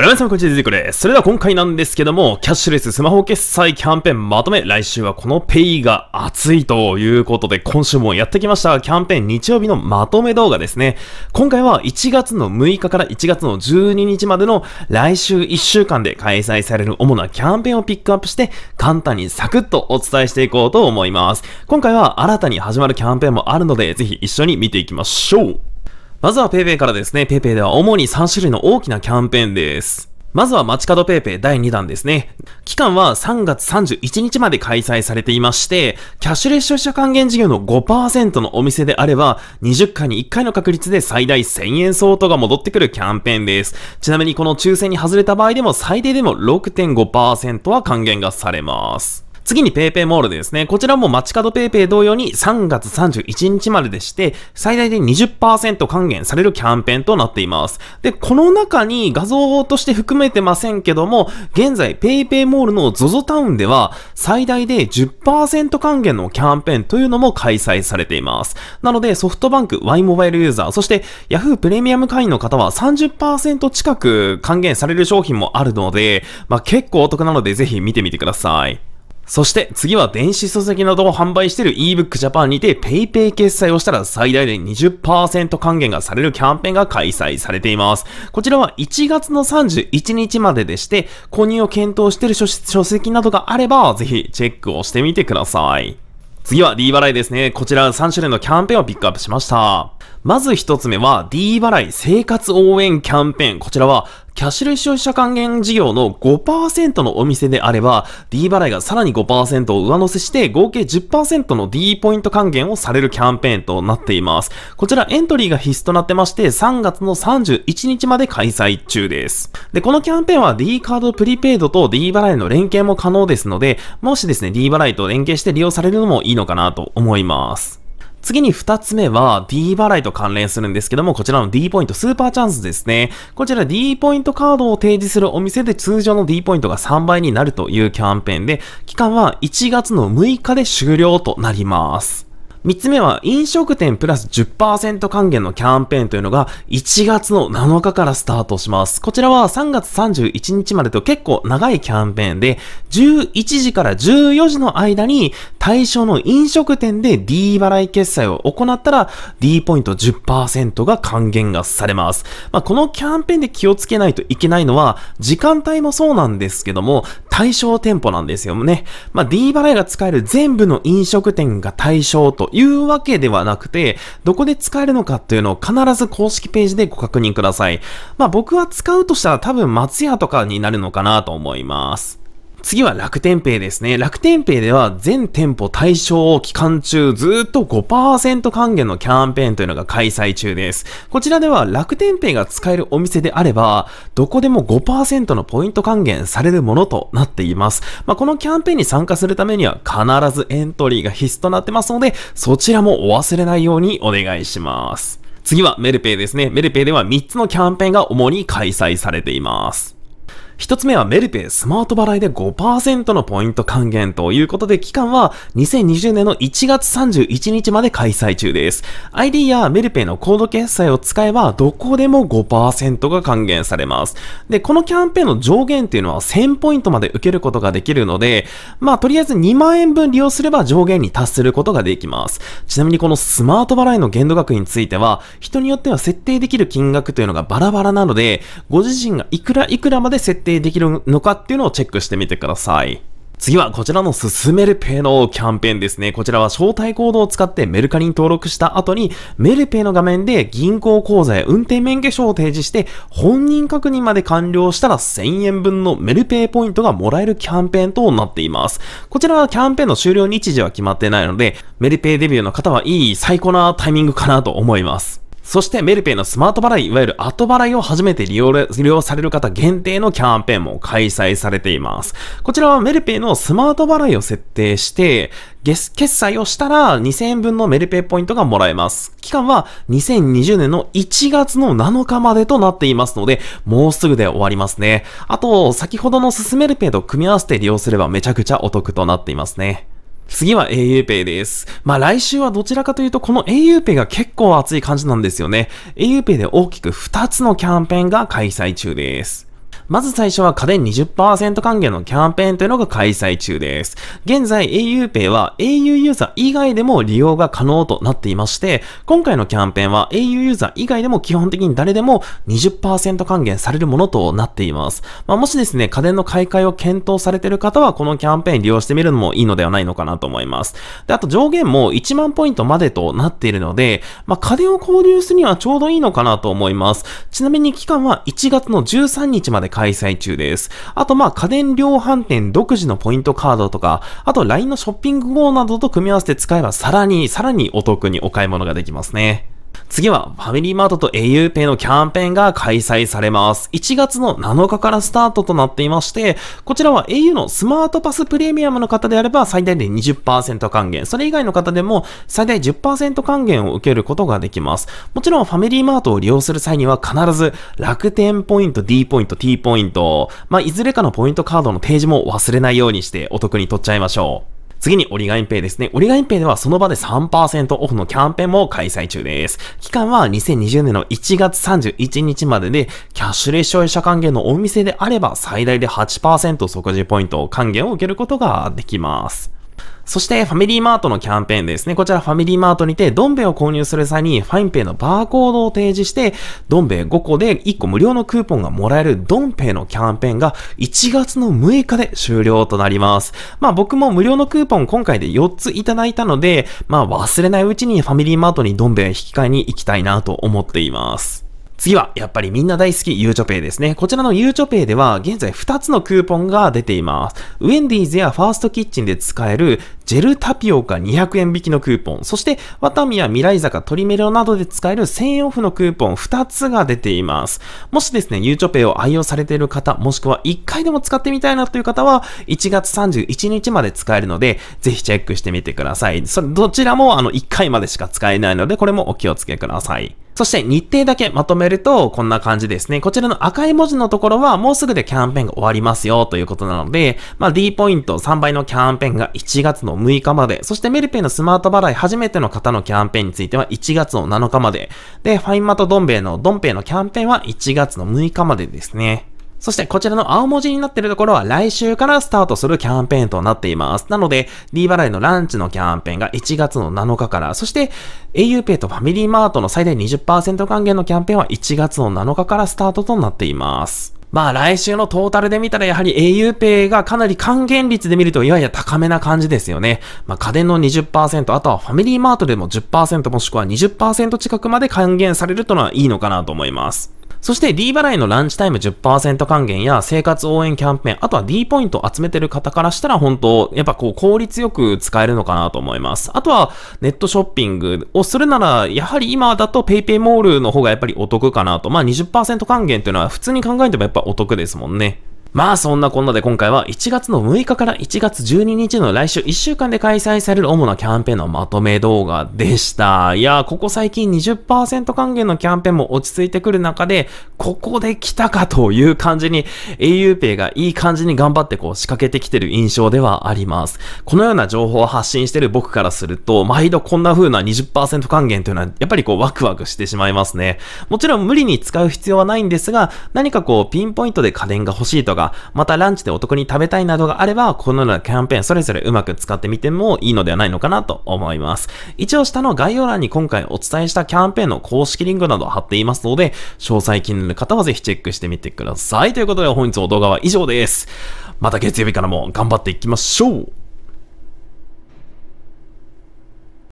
はい、皆さん、こんにちは、ディクです。それでは今回なんですけども、キャッシュレススマホ決済キャンペーンまとめ、来週はこのペイが熱いということで、今週もやってきました、キャンペーン日曜日のまとめ動画ですね。今回は1月の6日から1月の12日までの来週1週間で開催される主なキャンペーンをピックアップして、簡単にサクッとお伝えしていこうと思います。今回は新たに始まるキャンペーンもあるので、ぜひ一緒に見ていきましょう。まずは PayPay からですね。PayPay では主に3種類の大きなキャンペーンです。まずは街角 PayPay 第2弾ですね。期間は3月31日まで開催されていまして、キャッシュレス消費者還元事業の5%のお店であれば、20回に1回の確率で最大1000円相当が戻ってくるキャンペーンです。ちなみにこの抽選に外れた場合でも最低でも6.5%は還元がされます。次に PayPay モールでですね、こちらも街角 PayPay 同様に3月31日まででして、最大で20%還元されるキャンペーンとなっています。で、この中に画像として含めてませんけども、現在 PayPay モールの ZOZO タウンでは最大で10%還元のキャンペーンというのも開催されています。なのでソフトバンク、Y モバイルユーザー、そして Yahoo プレミアム会員の方は30%近く還元される商品もあるので、まあ、結構お得なのでぜひ見てみてください。そして次は電子書籍などを販売している ebook Japan にて PayPay 決済をしたら最大で20%還元がされるキャンペーンが開催されています。こちらは1月の31日まででして、購入を検討している書籍などがあれば、ぜひチェックをしてみてください。次は D 払いですね。こちら3種類のキャンペーンをピックアップしました。まず一つ目は D 払い生活応援キャンペーン。こちらはキャッシュレス消費者還元事業の5%のお店であれば、D 払いがさらに5%を上乗せして、合計10%の D ポイント還元をされるキャンペーンとなっています。こちらエントリーが必須となってまして、3月の31日まで開催中です。で、このキャンペーンは D カードプリペイドと D 払いの連携も可能ですので、もしですね、D 払いと連携して利用されるのもいいのかなと思います。次に二つ目は D 払いと関連するんですけども、こちらの D ポイントスーパーチャンスですね。こちら D ポイントカードを提示するお店で通常の D ポイントが3倍になるというキャンペーンで、期間は1月の6日で終了となります。三つ目は飲食店プラス10%還元のキャンペーンというのが1月の7日からスタートします。こちらは3月31日までと結構長いキャンペーンで11時から14時の間に対象の飲食店で D 払い決済を行ったら D ポイント10%が還元がされます。まあ、このキャンペーンで気をつけないといけないのは、時間帯もそうなんですけども、対象店舗なんですよね。まあ、D 払いが使える全部の飲食店が対象というわけではなくて、どこで使えるのかっていうのを必ず公式ページでご確認ください。まあ、僕は使うとしたら多分松屋とかになるのかなと思います。次は楽天ペイですね。楽天ペイでは全店舗対象期間中ずっと5%還元のキャンペーンというのが開催中です。こちらでは楽天ペイが使えるお店であれば、どこでも5%のポイント還元されるものとなっています。まあ、このキャンペーンに参加するためには必ずエントリーが必須となってますので、そちらもお忘れないようにお願いします。次はメルペイですね。メルペイでは3つのキャンペーンが主に開催されています。一つ目はメルペイスマート払いで5%のポイント還元ということで、期間は2020年の1月31日まで開催中です。ID やメルペイのコード決済を使えば、どこでも5%が還元されます。で、このキャンペーンの上限っていうのは1000ポイントまで受けることができるので、まあ、とりあえず2万円分利用すれば上限に達することができます。ちなみにこのスマート払いの限度額については、人によっては設定できる金額というのがバラバラなので、ご自身がいくらいくらまで設定定できるのかっていうのをチェックしてみてください。次はこちらの進めるペのキャンペーンですね。こちらは招待コードを使ってメルカリに登録した後に、メルペイの画面で銀行口座や運転免許証を提示して、本人確認まで完了したら1000円分のメルペイポイントがもらえるキャンペーンとなっています。こちらはキャンペーンの終了日時は決まってないので、メルペイデビューの方はいい最高なタイミングかなと思います。そしてメルペイのスマート払い、いわゆる後払いを初めて利用利用される方限定のキャンペーンも開催されています。こちらはメルペイのスマート払いを設定して、決済をしたら2000円分のメルペイポイントがもらえます。期間は2020年の1月の7日までとなっていますので、もうすぐで終わりますね。あと、先ほどの進めるペイと組み合わせて利用すればめちゃくちゃお得となっていますね。次は auPay です。まあ来週はどちらかというと、この auPay が結構熱い感じなんですよね。auPay で大きく2つのキャンペーンが開催中です。まず最初は家電20%還元のキャンペーンというのが開催中です。現在 auPay は au ユーザー以外でも利用が可能となっていまして、今回のキャンペーンは au ユーザー以外でも基本的に誰でも20%還元されるものとなっています。まあ、もしですね、家電の買い替えを検討されている方は、このキャンペーン利用してみるのもいいのではないのかなと思います。で、あと上限も1万ポイントまでとなっているので、まあ、家電を購入するにはちょうどいいのかなと思います。ちなみに期間は1月の13日まで開開催中です。あとまあ家電量販店独自のポイントカードとか、あと LINE のショッピング号などと組み合わせて使えばさらに、さらにお得にお買い物ができますね。次はファミリーマートと auPay のキャンペーンが開催されます。1月の7日からスタートとなっていまして、こちらは au のスマートパスプレミアムの方であれば最大で20%還元、それ以外の方でも最大10%還元を受けることができます。もちろんファミリーマートを利用する際には必ず楽天ポイント、D ポイント、T ポイント、まあ、いずれかのポイントカードの提示も忘れないようにしてお得に取っちゃいましょう。次にオリガインペイですね。オリガインペイではその場で3%オフのキャンペーンも開催中です。期間は2020年の1月31日までで、キャッシュレス消費者還元のお店であれば最大で8%即時ポイント還元を受けることができます。そしてファミリーマートのキャンペーンですね。こちらファミリーマートにて、どん兵衛を購入する際にファインペイのバーコードを提示して、どん兵衛5個で1個無料のクーポンがもらえるどん兵衛のキャンペーンが1月の6日で終了となります。まあ僕も無料のクーポン今回で4ついただいたので、まあ忘れないうちにファミリーマートにどん兵衛引き換えに行きたいなと思っています。次は、やっぱりみんな大好き、ゆうちょペイですね。こちらのゆうちょペイでは、現在2つのクーポンが出ています。ウェンディーズやファーストキッチンで使える、ジェルタピオカ200円引きのクーポン、そして、ワタミや未来坂、リメロなどで使える1000円オフのクーポン2つが出ています。もしですね、ゆうちょペイを愛用されている方、もしくは1回でも使ってみたいなという方は、1月31日まで使えるので、ぜひチェックしてみてください。それ、どちらもあの、1回までしか使えないので、これもお気をつけください。そして日程だけまとめるとこんな感じですね。こちらの赤い文字のところはもうすぐでキャンペーンが終わりますよということなので、まあ D ポイント3倍のキャンペーンが1月の6日まで、そしてメルペイのスマート払い初めての方のキャンペーンについては1月の7日まで、で、ファインマとドンベイのドンペイのキャンペーンは1月の6日までですね。そしてこちらの青文字になっているところは来週からスタートするキャンペーンとなっています。なので、D 払いのランチのキャンペーンが1月の7日から、そして auPay とファミリーマートの最大20%還元のキャンペーンは1月の7日からスタートとなっています。まあ来週のトータルで見たらやはり auPay がかなり還元率で見るといわゆる高めな感じですよね。まあ家電の20%、あとはファミリーマートでも10%もしくは20%近くまで還元されるとのはいいのかなと思います。そして、D 払いのランチタイム10%還元や生活応援キャンペーン、あとは D ポイント集めてる方からしたら本当、やっぱこう効率よく使えるのかなと思います。あとは、ネットショッピングをするなら、やはり今だと PayPay モールの方がやっぱりお得かなと。まあ20%還元っていうのは普通に考えてもやっぱお得ですもんね。まあそんなこんなで今回は1月の6日から1月12日の来週1週間で開催される主なキャンペーンのまとめ動画でした。いやー、ここ最近20%還元のキャンペーンも落ち着いてくる中で、ここで来たかという感じに auPay がいい感じに頑張ってこう仕掛けてきてる印象ではあります。このような情報を発信してる僕からすると、毎度こんな風な20%還元というのはやっぱりこうワクワクしてしまいますね。もちろん無理に使う必要はないんですが、何かこうピンポイントで家電が欲しいとかか、またランチでお得に食べたいなどがあれば、このようなキャンペーンそれぞれうまく使ってみてもいいのではないのかなと思います。一応下の概要欄に今回お伝えしたキャンペーンの公式リンクなど貼っていますので、詳細気になる方はぜひチェックしてみてください。ということで本日の動画は以上です。また月曜日からも頑張っていきましょう